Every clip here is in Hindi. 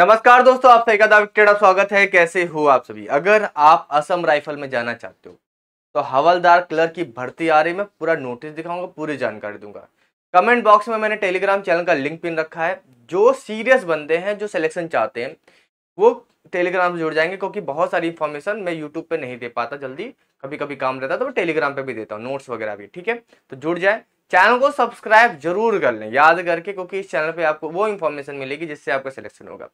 नमस्कार दोस्तों आप सही का दावा स्वागत है कैसे हो आप सभी अगर आप असम राइफल में जाना चाहते हो तो हवलदार क्लर्क की भर्ती आ रही मैं पूरा नोटिस दिखाऊंगा पूरी जानकारी दूंगा कमेंट बॉक्स में मैंने टेलीग्राम चैनल का लिंक पिन रखा है जो सीरियस बंदे हैं जो सिलेक्शन चाहते हैं वो टेलीग्राम से जुड़ जाएंगे क्योंकि बहुत सारी इन्फॉर्मेशन मैं यूट्यूब पर नहीं दे पाता जल्दी कभी कभी काम रहता तो मैं टेलीग्राम पर भी देता हूँ नोट्स वगैरह भी ठीक है तो जुड़ जाए चैनल को सब्सक्राइब जरूर कर लें याद करके क्योंकि इस चैनल पे आपको वो इन्फॉर्मेशन मिलेगी जिससे आपका सिलेक्शन होगा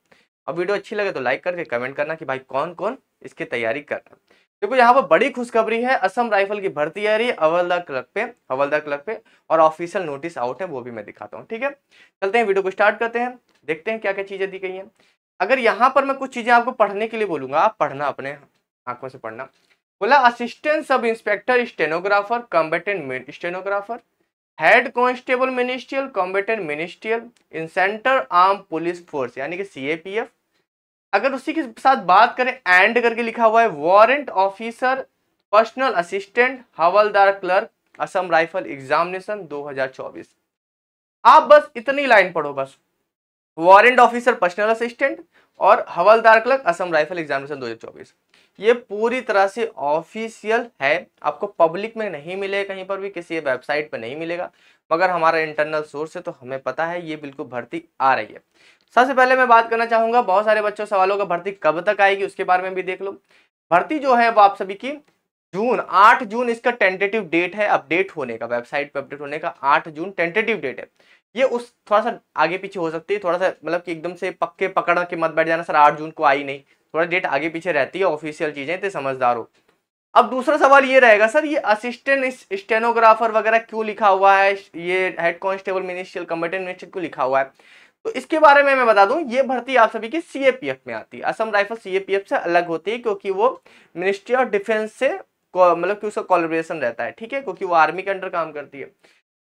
और वीडियो अच्छी लगे तो लाइक करके कमेंट करना कि भाई कौन कौन इसकी तैयारी कर रहा है देखो यहाँ पर बड़ी खुशखबरी है असम राइफल की भर्ती आ रही है अवलदार क्लब पे हवलदार क्लब पे और ऑफिशियल नोटिस आउट है वो भी मैं दिखाता हूँ ठीक है चलते हैं वीडियो को स्टार्ट करते हैं देखते हैं क्या क्या चीज़ें दी गई हैं अगर यहाँ पर मैं कुछ चीज़ें आपको पढ़ने के लिए बोलूँगा आप पढ़ना अपने आंखों से पढ़ना बोला assistant sub inspector stenographer combatant stenographer head constable ministerial combatant ministerial in centre arm police force यानी कि सी अगर उसी के साथ बात करें एंड करके लिखा हुआ है वारंट ऑफिसर पर्सनल असिस्टेंट हवलदार क्लर्क असम राइफल एग्जामिनेशन 2024 आप बस इतनी लाइन पढ़ो बस वारंट ऑफिसर पर्सनल असिस्टेंट और हवलदार क्लर्क असम राइफल एग्जामिनेशन 2024 ये पूरी तरह से ऑफिशियल है आपको पब्लिक में नहीं मिलेगा कहीं पर भी किसी वेबसाइट पर नहीं मिलेगा मगर हमारा इंटरनल सोर्स है तो हमें पता है ये बिल्कुल भर्ती आ रही है सबसे पहले मैं बात करना चाहूँगा बहुत सारे बच्चों सवालों का भर्ती कब तक आएगी उसके बारे में भी देख लो भर्ती जो है वो आप सभी की जून आठ जून इसका टेंटेटिव डेट है अपडेट होने का वेबसाइट पे अपडेट होने का आठ जून टेंटेटिव डेट है ये उस थोड़ा सा आगे पीछे हो सकती है थोड़ा सा मतलब कि एकदम से पक्के पकड़ के मत बैठ जाना सर आठ जून को आई नहीं थोड़ा डेट आगे पीछे रहती है ऑफिशियल चीज़ें तो समझदार हो अब दूसरा सवाल ये रहेगा सर ये असिस्टेंट स्टेनोग्राफर वगैरह क्यों लिखा हुआ है ये head constable ministerial combatant minister क्यों लिखा हुआ है तो इसके बारे में मैं बता दूं ये भर्ती आप सभी की सीएपीएफ में आती है असम राइफल सीएपीएफ से अलग होती है क्योंकि वो मिनिस्ट्री ऑफ डिफेंस से मतलब कि उसका कॉलेब्रेशन रहता है ठीक है क्योंकि वो आर्मी के अंडर काम करती है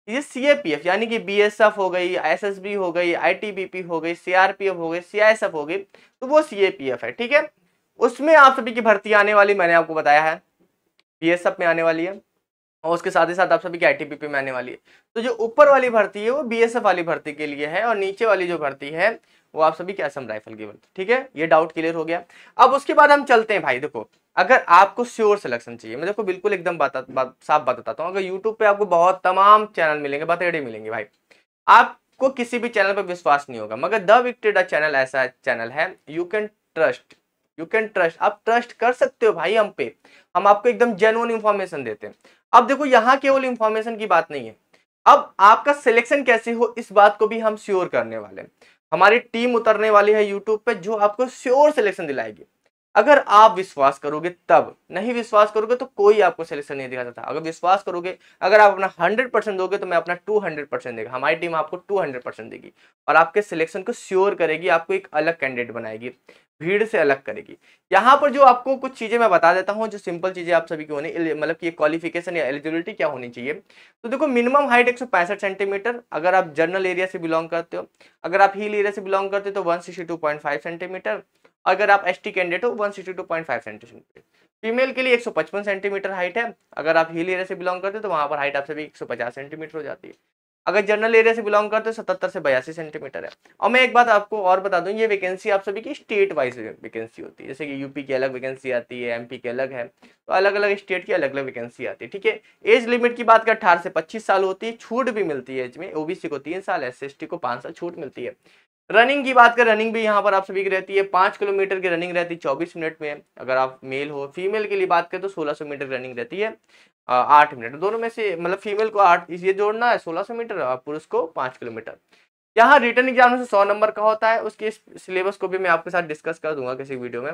ये सी ए पी एफ यानी कि बी एस एफ हो गई एस एस बी हो गई आई टी बी पी हो गई सी आर पी एफ हो गई सी आई एस एफ हो गई तो वो सी ए पी एफ है ठीक है उसमें आप सभी की भर्ती आने वाली मैंने आपको बताया है बी एस एफ में आने वाली है और उसके साथ ही साथ आप सभी की आई टी बी पी में आने वाली है तो जो ऊपर वाली भर्ती है वो बी एस एफ वाली भर्ती के लिए है और नीचे वाली जो भर्ती है वो आप सभी के असम राइफल के ठीक है ये डाउट क्लियर हो गया अब उसके बाद हम चलते हैं भाई देखो अगर आपको श्योर सिलेक्शन चाहिए मैं देखो बिल्कुल एकदम बात, साफ बात बताता हूँ अगर यूट्यूब पे आपको बहुत तमाम चैनल मिलेंगे बतेड़े मिलेंगे भाई आपको किसी भी चैनल पर विश्वास नहीं होगा मगर द विक्टेडा चैनल ऐसा चैनल है you can trust you can trust आप ट्रस्ट कर सकते हो भाई हम पे हम आपको एकदम जेनुअन इन्फॉर्मेशन देते हैं अब देखो यहाँ केवल इन्फॉर्मेशन की बात नहीं है अब आपका सिलेक्शन कैसे हो इस बात को भी हम श्योर करने वाले हैं हमारी टीम उतरने वाली है यूट्यूब पे जो आपको श्योर सिलेक्शन दिलाएगी अगर आप विश्वास करोगे तब नहीं विश्वास करोगे तो कोई आपको सिलेक्शन नहीं दिखाता था अगर विश्वास करोगे अगर आप अपना 100 परसेंट दोगे तो मैं अपना 200 परसेंट देगा हमारी टीम आपको 200 परसेंट देगी और आपके सिलेक्शन को श्योर करेगी आपको एक अलग कैंडिडेट बनाएगी भीड़ से अलग करेगी यहाँ पर जो आपको कुछ चीज़ें मैं बता देता हूँ जो सिंपल चीज़ें आप सभी की होने मतलब कि क्वालिफिकेशन या एलिजिबिलिटी क्या होनी चाहिए तो देखो मिनिमम हाइट एक सेंटीमीटर अगर आप जर्नल एरिया से बिलोंग करते हो अगर आप हिल एरिया से बिलोंग करते हो तो वन सेंटीमीटर अगर आप एस टी कैंडिडेट हो one two point five centimetre female के लिए एक सौ पचपन सेंटीमीटर हाइट है अगर आप हिल एरिया से बिलोंग करते हो तो वहाँ पर हाइट आपसे भी पचास सेंटीमीटर हो जाती है अगर जनरल एरिया से बिलोंग करते हो सतहत्तर से बयासी सेंटीमीटर है और मैं एक बात आपको और बता दूँ ये वैकेंसी आप सभी की स्टेट वाइज वैकेंसी होती है जैसे कि यूपी की अलग वैकेंसी आती है एमपी की अलग है तो अलग अलग स्टेट की अलग अलग वैकेंसी आती है ठीक है एज लिमिट की बात कर अठारह से पच्चीस साल होती है छूट भी मिलती है एज बी सी को तीन साल एस को पाँच साल छूट मिलती है रनिंग की बात करें रनिंग भी यहाँ पर आप सभी की रहती है पाँच किलोमीटर की रनिंग रहती है चौबीस मिनट में अगर आप मेल हो फीमेल के लिए बात करें तो सोलह सौ मीटर रनिंग रहती है आठ मिनट दोनों में से मतलब फीमेल को आठ ये जोड़ना है सोलह सौ मीटर और पुरुष को पाँच किलोमीटर यहाँ रिटर्न एग्जाम में सौ नंबर का होता है उसके सिलेबस को भी मैं आपके साथ डिस्कस कर दूंगा किसी वीडियो में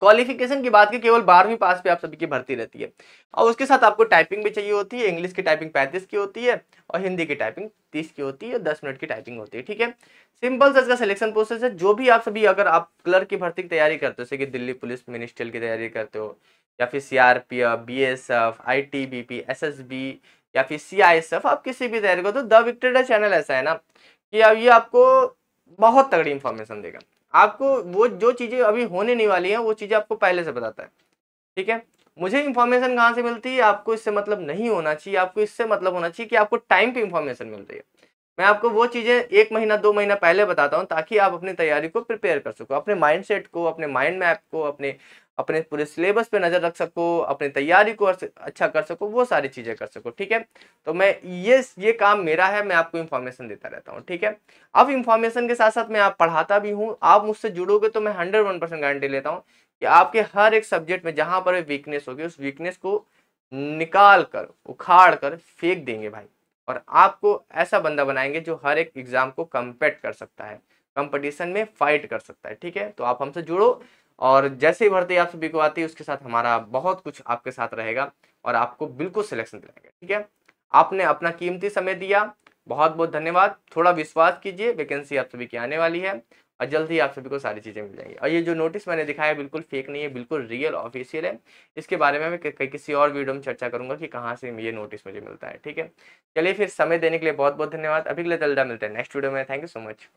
क्वालिफिकेशन की बात की केवल बारहवीं पास पे आप सभी की भर्ती रहती है और उसके साथ आपको टाइपिंग भी चाहिए होती है इंग्लिश की टाइपिंग पैंतीस की होती है और हिंदी की टाइपिंग तीस की होती है और दस मिनट की टाइपिंग होती है ठीक है सिंपल से इसका सिलेक्शन प्रोसेस है जो भी आप सभी अगर आप क्लर्क की भर्ती की तैयारी करते हो जैसे कि दिल्ली पुलिस मिनिस्ट्रियल की तैयारी करते हो या फिर C R P F B S F I T B P S S B या फिर सी आई एस एफ आप किसी भी तैयारी करते हो द विक्टोरिया चैनल ऐसा है ना कि अब ये आपको बहुत तगड़ी इन्फॉर्मेशन देगा आपको वो जो चीज़ें अभी होने नहीं वाली हैं वो चीज़ें आपको पहले से बताता है ठीक है मुझे इन्फॉर्मेशन कहाँ से मिलती है आपको इससे मतलब नहीं होना चाहिए आपको इससे मतलब होना चाहिए कि आपको टाइम पे इन्फॉर्मेशन मिलती है मैं आपको वो चीज़ें एक महीना दो महीना पहले बताता हूँ ताकि आप अपनी तैयारी को प्रिपेयर कर सको अपने सेट को अपने माइंड मैप को अपने अपने पूरे सिलेबस पे नज़र रख सको अपनी तैयारी को अच्छा कर सको वो सारी चीज़ें कर सको ठीक है तो मैं ये ये काम मेरा है मैं आपको इन्फॉर्मेशन देता रहता हूँ ठीक है अब इन्फॉर्मेशन के साथ साथ मैं आप पढ़ाता भी हूँ आप मुझसे जुड़ोगे तो मैं हंड्रेड वन परसेंट गारंटी लेता हूँ कि आपके हर एक सब्जेक्ट में जहाँ पर वीकनेस होगी उस वीकनेस को निकाल कर उखाड़ कर फेंक देंगे भाई और आपको ऐसा बंदा बनाएंगे जो हर एक एग्ज़ाम को कम्पेट कर सकता है कंपटीशन में फाइट कर सकता है ठीक है तो आप हमसे जुड़ो और जैसे ही भर्ती आप सभी को आती है उसके साथ हमारा बहुत कुछ आपके साथ रहेगा और आपको बिल्कुल सिलेक्शन दिलाएगा ठीक है आपने अपना कीमती समय दिया बहुत बहुत धन्यवाद थोड़ा विश्वास कीजिए वैकेंसी आप सभी की आने वाली है और जल्द ही आप सभी को सारी चीज़ें मिल जाएंगी और ये जो नोटिस मैंने दिखाया बिल्कुल फेक नहीं है बिल्कुल रियल ऑफिशियल है इसके बारे में मैं कि, किसी और वीडियो में चर्चा करूंगा कि कहाँ से ये नोटिस मुझे मिलता है ठीक है चलिए फिर समय देने के लिए बहुत बहुत धन्यवाद अभी के लिए जल्दा मिलता है नेक्स्ट वीडियो में थैंक यू सो मच